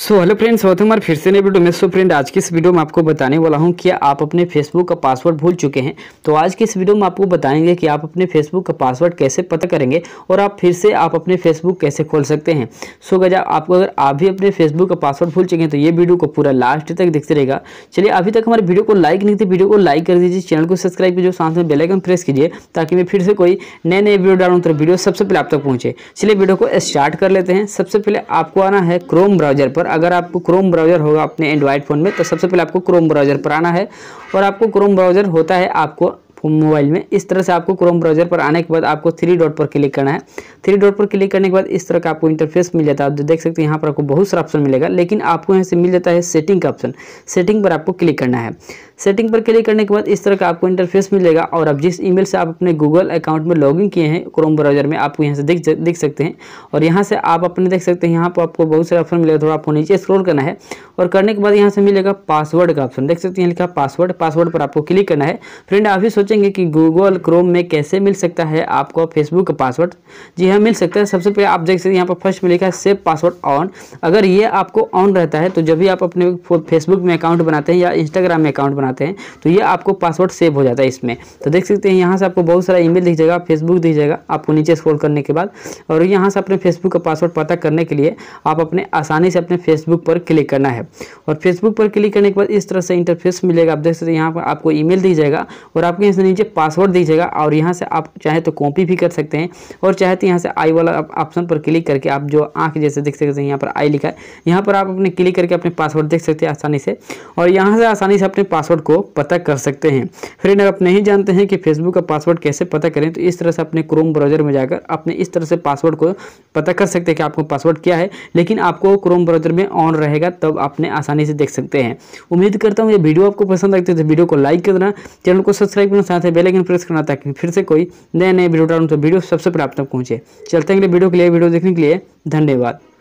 so hello friends बहुत हमारे फिर से नए वीडियो में सो फ्रेंड आज की इस वीडियो में आपको बताने वाला हूं कि आप अपने फेसबुक का पासवर्ड भूल चुके हैं तो आज की इस वीडियो में आपको बताएंगे कि आप अपने फेसबुक का पासवर्ड कैसे पता करेंगे और आप फिर से आप अपने फेसबुक कैसे खोल सकते हैं सो गजा आपको अगर आप भी अपने फेसबुक का पासवर्ड भूल चुके हैं तो ये वीडियो को पूरा लास्ट तक देखते रहेगा चलिए अभी तक हमारे वीडियो को लाइक नहीं थी वीडियो को लाइक कर दीजिए चैनल को सब्सक्राइब कीजिए साथ में बेलाइकन प्रेस कीजिए ताकि मैं फिर से कोई नए नए वीडियो डालूँ तो वीडियो सबसे पहले आप तक पहुँचे चलिए वीडियो को स्टार्ट कर लेते हैं सबसे पहले आपको आना है क्रोम ब्राउजर पर पर अगर आपको क्रोम ब्राउज़र होगा अपने एंड्रॉयड फ़ोन में तो सबसे पहले आपको क्रोम ब्राउज़र पर आना है और आपको क्रोम ब्राउज़र होता है आपको मोबाइल में इस तरह से आपको क्रोम ब्राउजर पर आने के बाद आपको थ्री डॉट पर क्लिक करना है थ्री डॉट पर क्लिक करने के बाद इस तरह का आपको इंटरफेस मिल जाता है आप देख सकते हैं यहाँ पर आपको बहुत सारा ऑप्शन मिलेगा लेकिन आपको यहाँ से मिल जाता है सेटिंग का ऑप्शन सेटिंग पर आपको क्लिक करना है सेटिंग पर क्लिक करने के बाद इस तरह का आपको इंटरफेस मिलेगा और अब जिस ईमेल से आप अपने गूगल अकाउंट में लॉगिन किए हैं क्रोम ब्राउजर में आपको यहाँ से देख देख सकते हैं और यहाँ से आप अपने देख सकते हैं यहाँ पर आपको बहुत सारे ऑप्शन मिलेगा थोड़ा आपको नीचे स्क्रोल करना है और करने के बाद यहाँ से मिलेगा पासवर्ड का ऑप्शन देख सकते हैं लिखा पासवर्ड पासवर्ड पर आपको क्लिक करना है फ्रेंड आप ही सोचे सोचेंगे कि गूगल क्रोम में कैसे मिल सकता है आपको फेसबुक का पासवर्ड जी हाँ मिल सकता है सबसे पहले आप देख सकते हैं यहाँ पर फर्स्ट में लिखा है सेव पासवर्ड ऑन अगर ये आपको ऑन रहता है तो जब भी आप अपने फेसबुक में अकाउंट बनाते हैं या इंस्टाग्राम में अकाउंट बनाते हैं तो ये आपको पासवर्ड सेव हो जाता है इसमें तो देख सकते हैं यहाँ से आपको बहुत सारा ईमेल दिख जाएगा फेसबुक दिख जाएगा आपको नीचे स्क्रॉल करने के बाद और यहाँ से अपने फेसबुक का पासवर्ड पता करने के लिए आप अपने आसानी से अपने फेसबुक पर क्लिक करना है और फेसबुक पर क्लिक करने के बाद इस तरह से इंटरफेस मिलेगा आप देख सकते हैं यहाँ पर आपको ई दिख जाएगा और आपके सबसे नीचे पासवर्ड दीजिएगा और यहाँ से आप चाहे तो कॉपी भी कर सकते हैं और चाहे तो यहाँ से आई वाला ऑप्शन पर क्लिक करके आप जो आँख जैसे देख सकते हैं यहाँ पर आई लिखा है यहाँ पर आप अपने क्लिक करके अपने पासवर्ड देख सकते हैं आसानी से और यहाँ से आसानी से अपने पासवर्ड को पता कर सकते हैं फ्रेंड अगर आप नहीं जानते हैं कि फेसबुक का पासवर्ड कैसे पता करें तो इस तरह से अपने क्रोम ब्राउजर में जाकर अपने इस तरह से पासवर्ड को पता कर सकते हैं कि आपको पासवर्ड क्या है लेकिन आपको क्रोम ब्राउजर में ऑन रहेगा तब आपने आसानी से देख सकते हैं उम्मीद करता हूँ ये वीडियो आपको पसंद आती है तो वीडियो को लाइक कर देना चैनल को सब्सक्राइब करना साथ ही बेलाइकन प्रेस करना ताकि फिर से कोई नए नए वीडियो डालू तो वीडियो सबसे पहले आप तक पहुँचे चलते हैं वीडियो के लिए वीडियो देखने के लिए धन्यवाद